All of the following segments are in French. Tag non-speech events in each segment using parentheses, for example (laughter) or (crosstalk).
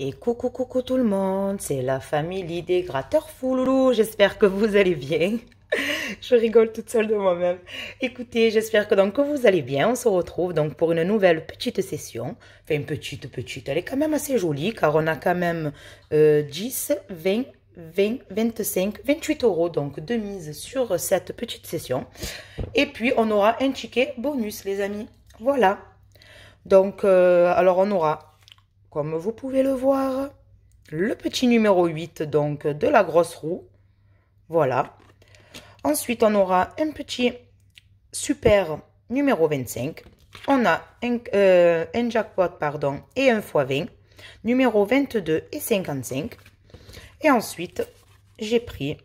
Et coucou coucou tout le monde, c'est la famille des gratteurs fouloulou, j'espère que vous allez bien. (laughs) Je rigole toute seule de moi-même. Écoutez, j'espère que donc vous allez bien. On se retrouve donc pour une nouvelle petite session. Enfin, une petite, petite. Elle est quand même assez jolie car on a quand même 10, 20, 20, 25, 28 euros donc de mise sur cette petite session. Et puis, on aura un ticket bonus, les amis. Voilà. Donc, euh, alors on aura comme vous pouvez le voir, le petit numéro 8 donc de la grosse roue. Voilà. Ensuite, on aura un petit super numéro 25. On a euh, un, jackpot pardon, et un x20. Numéro 22 et 55. Et ensuite, j'ai pris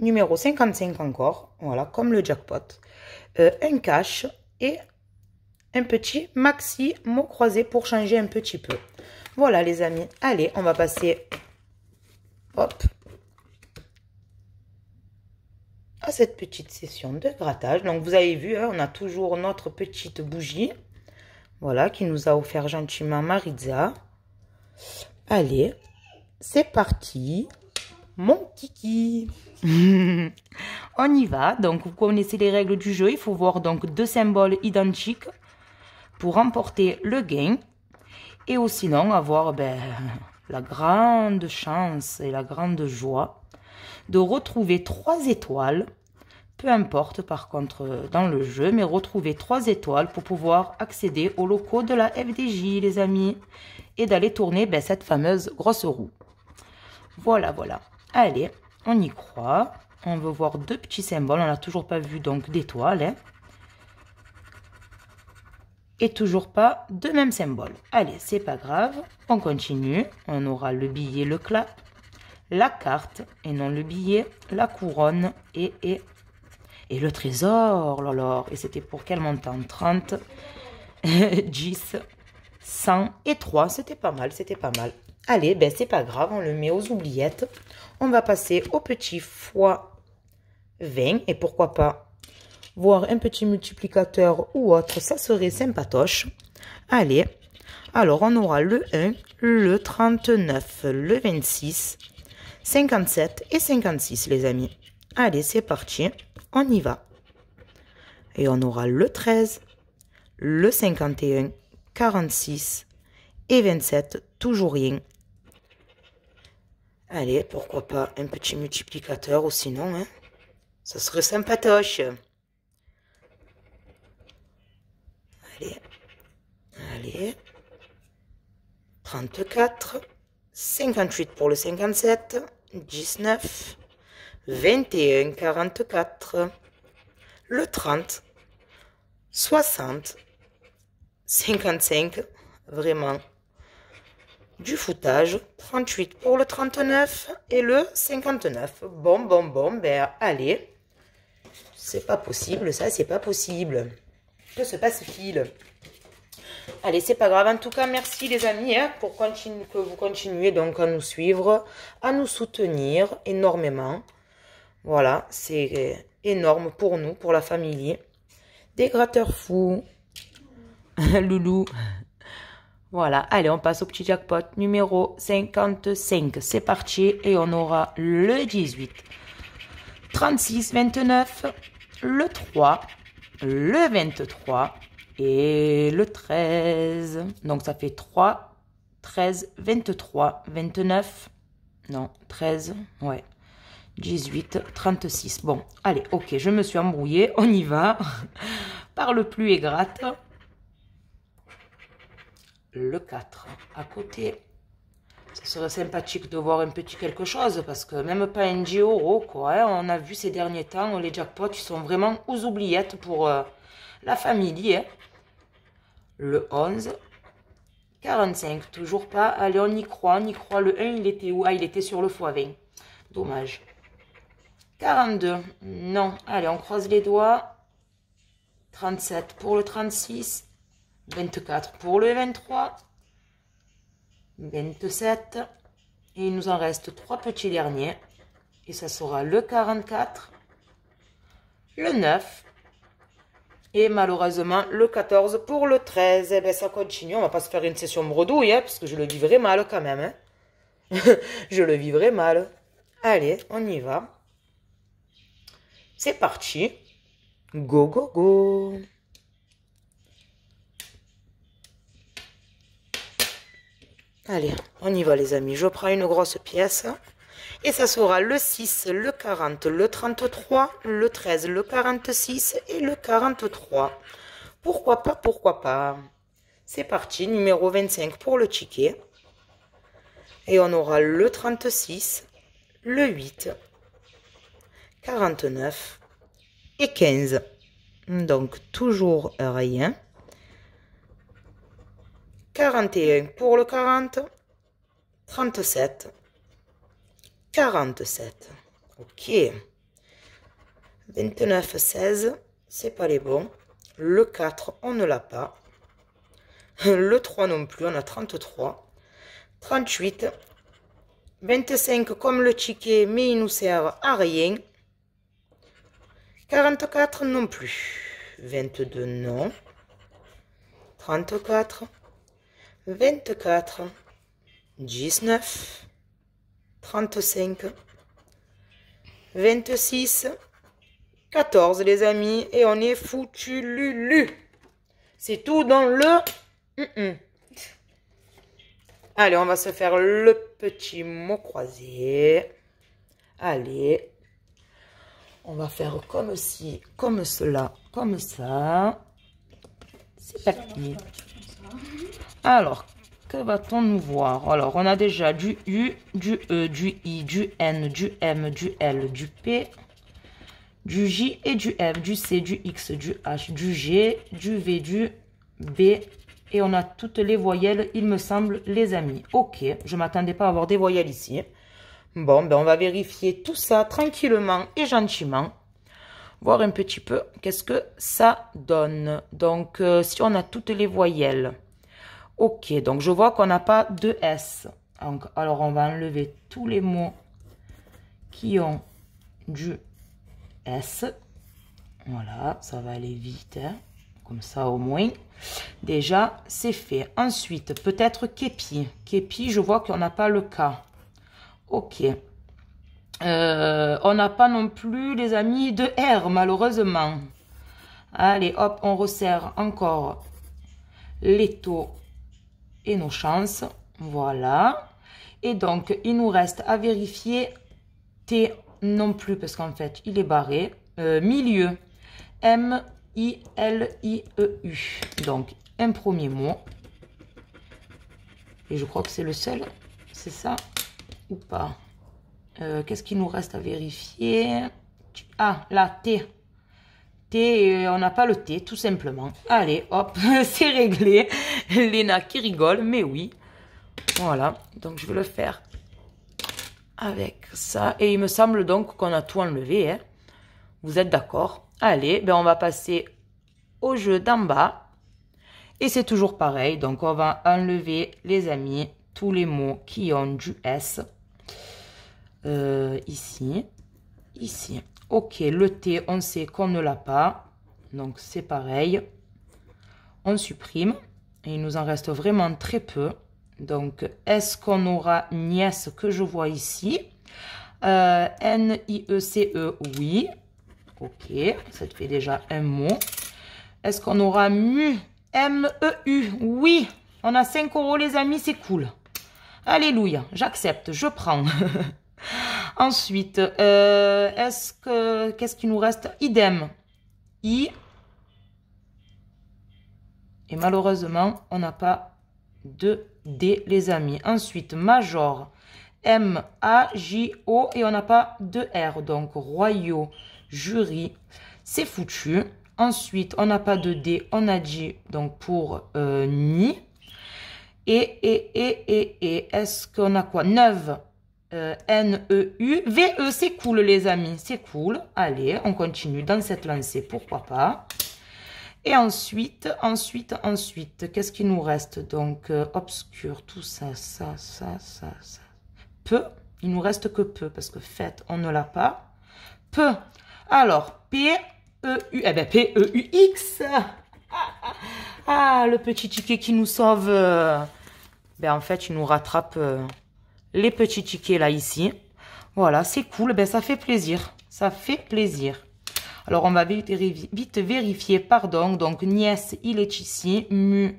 numéro 55 encore. Voilà, comme le jackpot. Euh, un cache et un petit maxi mot croisé pour changer un petit peu. Voilà les amis. Allez, on va passer. Hop. À cette petite session de grattage. Donc vous avez vu, hein, on a toujours notre petite bougie. Voilà, qui nous a offert gentiment Maritza. Allez, c'est parti. Mon kiki (laughs) On y va. Donc, vous connaissez les règles du jeu. Il faut voir donc deux symboles identiques pour remporter le gain et aussi, non, avoir ben, (laughs) la grande chance et la grande joie de retrouver trois étoiles, peu importe par contre dans le jeu, mais retrouver trois étoiles pour pouvoir accéder aux locaux de la FDJ, les amis, et d'aller tourner ben, cette fameuse grosse roue. Voilà, voilà. Allez, on y croit. On veut voir deux petits symboles. On n'a toujours pas vu donc d'étoiles. Hein et toujours pas de même symbole. Allez, c'est pas grave, on continue. On aura le billet, le clap, la carte et non le billet, la couronne et et et le trésor. Et c'était pour quel montant 30, 10, 100 et 3. C'était pas mal, c'était pas mal. Allez, ben c'est pas grave, on le met aux oubliettes. On va passer au petit x 20 et pourquoi pas Voir un petit multiplicateur ou autre, ça serait sympatoche. Allez, alors on aura le 1, le 39, le 26, 57 et 56 les amis. Allez, c'est parti, on y va. Et on aura le 13, le 51, 46 et 27, toujours rien. Allez, pourquoi pas un petit multiplicateur ou sinon, hein, ça serait sympatoche. Allez. Allez. 34. 58 pour le 57. 19. 21. 44. Le 30. 60. 55. Vraiment. Du foutage. 38 pour le 39 et le 59. Bon, bon, bon. Ben, allez. C'est pas possible, ça, c'est pas possible que se passe-t-il Allez, c'est pas grave. En tout cas, merci les amis hein, pour continue, que vous continuez donc à nous suivre, à nous soutenir énormément. Voilà, c'est euh, énorme pour nous, pour la famille. Des gratteurs fous. (laughs) Loulou. Voilà, allez, on passe au petit jackpot numéro 55. C'est parti et on aura le 18, 36, 29, le 3, le 23 et le 13. Donc ça fait 3, 13, 23, 29. Non, 13, ouais. 18, 36. Bon, allez, ok, je me suis embrouillée, (laughs) on y va. par le plus égrat gratte. Le 4 à côté. Ce serait sympathique de voir un petit quelque chose, parce que même pas un 10 quoi. Hein. on a vu ces derniers temps, les jackpots, sont vraiment aux oubliettes pour euh, la famille. Hein. Le 11, 45, toujours pas. Allez, on y croit, on y croit. Le 1, il était où Ah, il était sur le x20. Dommage. 42, non. Allez, on croise les doigts. 37 pour le 36. 24 pour le 23. 27. Et il nous en reste trois petits derniers. Et ça sera le 44, le 9 et malheureusement le 14 pour le 13. Et bien ça continue, on va pas se faire une session bredouille hein, parce que je le vivrai mal quand même. Hein. (laughs) je le vivrai mal. Allez, on y va. C'est parti. Go, go, go. Allez, on y va les amis. Je prends une grosse pièce. Et ça sera le 6, le 40, le 33, le 13, le 46 et le 43. Pourquoi pas, pourquoi pas. C'est parti, numéro 25 pour le ticket. Et on aura le 36, le 8, 49 et 15. Donc toujours rien. 41 pour le 40, 37, 47. Ok. 29, 16, c'est pas les bons. Le 4, on ne l'a pas. Le 3 non plus, on a 33. 38, 25 comme le ticket, mais il nous sert à rien. 44 non plus. 22 non. 34, 24, 19, 35, 26, 14 les amis. Et on est foutu lulu. C'est tout dans le... Allez, on va se faire le petit mot croisé. Allez. On va faire comme ci, comme cela, comme ça. C'est parti. Alors, que va-t-on nous voir Alors, on a déjà du U, du E, du I, du N, du M, du L, du P, du J et du F, du C, du X, du H, du G, du V, du B. Et on a toutes les voyelles, il me semble, les amis. Ok, je ne m'attendais pas à avoir des voyelles ici. Bon, ben on va vérifier tout ça tranquillement et gentiment. Voir un petit peu qu'est-ce que ça donne. Donc, euh, si on a toutes les voyelles, Ok, donc je vois qu'on n'a pas de S. Donc, alors on va enlever tous les mots qui ont du S. Voilà, ça va aller vite. Hein. Comme ça au moins. Déjà, c'est fait. Ensuite, peut-être képi. Képi, je vois qu'on n'a pas le K. Ok. Euh, on n'a pas non plus, les amis, de R, malheureusement. Allez, hop, on resserre encore les taux nos chances. Voilà. Et donc, il nous reste à vérifier T non plus, parce qu'en fait, il est barré. Euh, milieu. M-I-L-I-E-U. Donc, un premier mot. Et je crois que c'est le seul. C'est ça ou pas euh, Qu'est-ce qu'il nous reste à vérifier Ah, la T on n'a pas le thé, tout simplement. Allez, hop, (laughs) c'est réglé. Léna qui rigole, mais oui. Voilà, donc je vais le faire avec ça. Et il me semble donc qu'on a tout enlevé. Hein. Vous êtes d'accord Allez, ben on va passer au jeu d'en bas. Et c'est toujours pareil, donc on va enlever, les amis, tous les mots qui ont du S. Euh, ici, ici. Ok, le T, on sait qu'on ne l'a pas. Donc, c'est pareil. On supprime. Et il nous en reste vraiment très peu. Donc, est-ce qu'on aura nièce que je vois ici euh, N-I-E-C-E, e, oui. Ok, ça te fait déjà un mot. Est-ce qu'on aura mu e M-E-U, oui. On a 5 euros, les amis, c'est cool. Alléluia, j'accepte, je prends. (laughs) Ensuite, euh, est-ce que qu'est-ce qui nous reste Idem. I. Et malheureusement, on n'a pas de D, les amis. Ensuite, major. M-A-J-O. Et on n'a pas de R. Donc, royaux, jury. C'est foutu. Ensuite, on n'a pas de D, on a dit donc pour euh, ni. Et, et, et, et, et, est-ce qu'on a quoi Neuf. Euh, N-E-U. V-E, c'est cool, les amis. C'est cool. Allez, on continue dans cette lancée. Pourquoi pas Et ensuite, ensuite, ensuite, qu'est-ce qui nous reste Donc, euh, obscur, tout ça, ça, ça, ça, ça. Peu. Il nous reste que peu, parce que fait, on ne l'a pas. Peu. Alors, P-E-U. Eh bien, P-E-U-X. (laughs) ah, le petit ticket qui nous sauve. Ben, en fait, il nous rattrape... Euh, les petits tickets là ici. Voilà, c'est cool, ben ça fait plaisir, ça fait plaisir. Alors on va vite, vite vérifier, pardon, donc Nièce, il est ici, Mu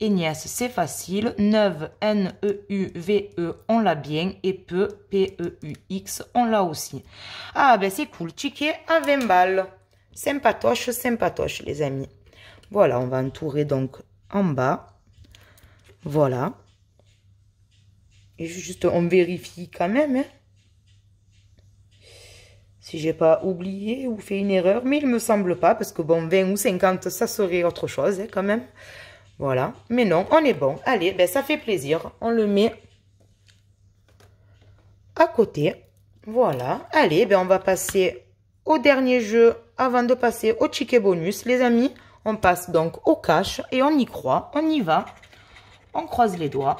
et Nièce, c'est facile, 9, N-E-U-V-E, e, e, on l'a bien, et Peu, P-E-U-X, on l'a aussi. Ah ben c'est cool, ticket à 20 balles, sympatoche, sympatoche les amis. Voilà, on va entourer donc en bas, voilà. Et juste, on vérifie quand même. Hein. Si j'ai pas oublié ou fait une erreur, mais il me semble pas, parce que bon, 20 ou 50, ça serait autre chose hein, quand même. Voilà, mais non, on est bon. Allez, ben, ça fait plaisir. On le met à côté. Voilà, allez, ben, on va passer au dernier jeu avant de passer au ticket bonus. Les amis, on passe donc au cash et on y croit, on y va. On croise les doigts.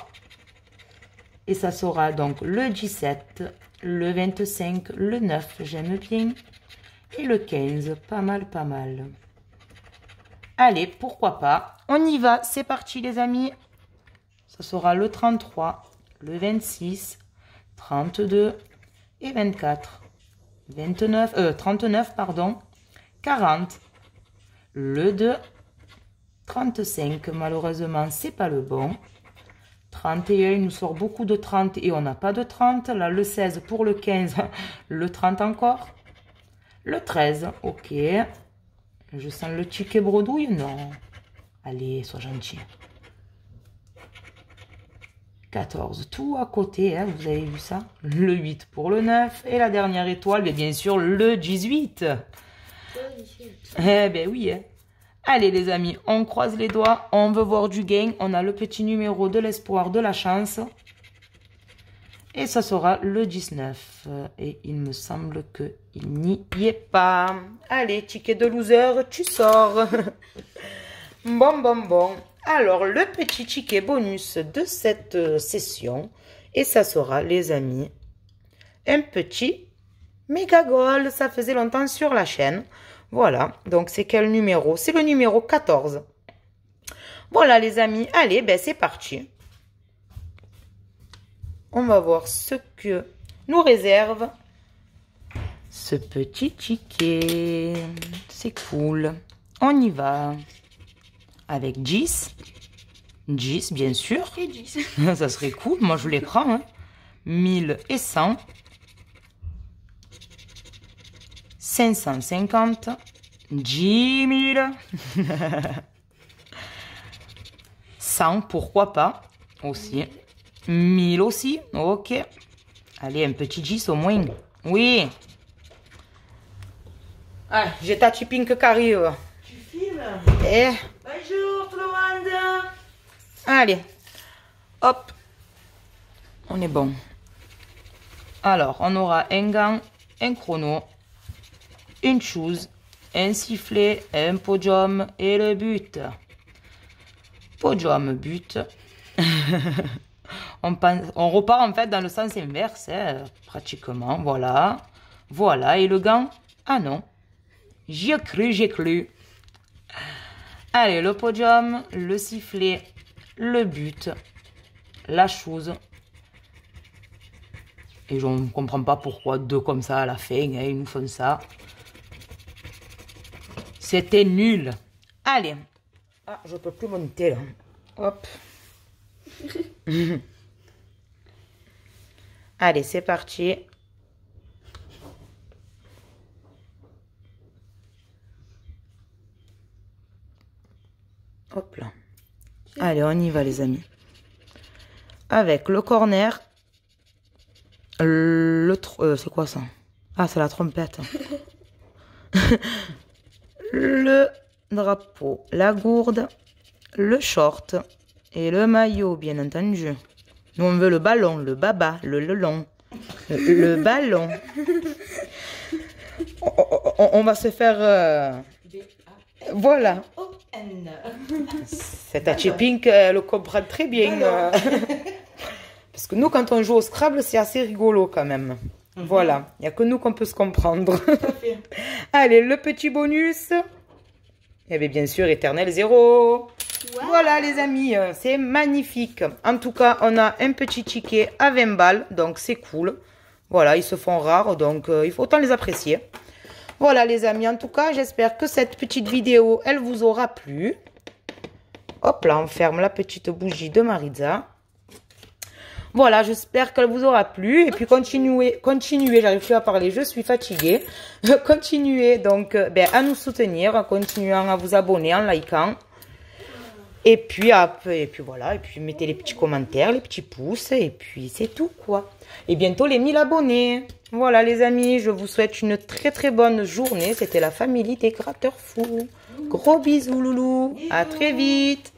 Et ça sera donc le 17, le 25, le 9, j'aime bien. Et le 15, pas mal, pas mal. Allez, pourquoi pas. On y va, c'est parti les amis. Ça sera le 33, le 26, 32 et 24. 29, 39, pardon, 40, le 2, 35, malheureusement, c'est pas le bon. 31, il nous sort beaucoup de 30 et on n'a pas de 30. Là, le 16 pour le 15, (laughs) le 30 encore. Le 13, ok. Je sens le ticket bredouille, non. Allez, sois gentil. 14, tout à côté, hein, vous avez vu ça Le 8 pour le 9. Et la dernière étoile, bien sûr, le 18. Eh ben oui, hein. Allez les amis, on croise les doigts, on veut voir du gain. On a le petit numéro de l'espoir, de la chance. Et ça sera le 19. Et il me semble qu'il n'y est pas. Allez, ticket de loser, tu sors. (laughs) bon, bon, bon. Alors, le petit ticket bonus de cette euh, session. Et ça sera, les amis, un petit méga goal. Ça faisait longtemps sur la chaîne. Voilà, donc c'est quel numéro C'est le numéro 14. Voilà les amis, allez, ben, c'est parti. On va voir ce que nous réserve ce petit ticket. C'est cool. On y va. Avec 10. 10, bien sûr. Et 10. (laughs) Ça serait cool. Moi, je les prends. 1000 hein. et 100. 550, 10 000, 100, pourquoi pas, aussi, 1000 aussi, ok, allez, un petit 10 au moins, oui, ah, j'ai ta Pink qui arrive, euh. tu filmes Eh. Bonjour Florence. Allez, hop, on est bon. Alors, on aura un gant, un chrono, une chose, un sifflet, un podium et le but. Podium, but. (laughs) on, repart en fait dans le sens inverse, hein, pratiquement. Voilà. Voilà. Et le gant Ah non. J'ai cru, j'ai cru. Allez, le podium, le sifflet, le but, la chose. Et je ne comprends pas pourquoi deux comme ça à la fin, hein, ils nous font ça. C'était nul. Allez. Ah, je peux plus monter là. Hop. (laughs) Allez, c'est parti. Hop là. Allez, on y va les amis. Avec le corner. Le... Euh, c'est quoi ça Ah, c'est la trompette. (laughs) le drapeau, la gourde, le short et le maillot, bien entendu. Nous, on veut le ballon, le baba, le long (laughs) le, ballon. On, va se faire... Euh, voilà. Cette Chipping, euh, elle le comprend très bien. Euh. (laughs) Parce que nous, quand on joue au Scrabble, c'est assez rigolo quand même. Mhm. Voilà, il n'y a que nous qu'on peut se comprendre. (laughs) Allez, le petit bonus. Il y bien sûr éternel zéro. Voilà les amis, euh, c'est magnifique. En tout cas, on a un petit ticket à 20 balles, donc c'est cool. Voilà, ils se font rares, donc euh, il faut autant les apprécier. Voilà les amis, en tout cas, j'espère que cette petite vidéo, elle vous aura plu. Hop là, on ferme la petite bougie de Maritza. Voilà, j'espère qu'elle vous aura plu. Et puis continuez, continuez, j'arrive plus à parler, je suis fatiguée. (laughs) continuez donc euh, ben, à nous soutenir, en continuant à vous abonner, en likant. Et puis, et puis voilà, et puis mettez les petits commentaires, les petits pouces, et puis c'est tout quoi. Et bientôt les 1000 abonnés. Voilà les amis, je vous souhaite une très très bonne journée. C'était la famille des gratteurs fous. Gros bisous loulou, à très vite.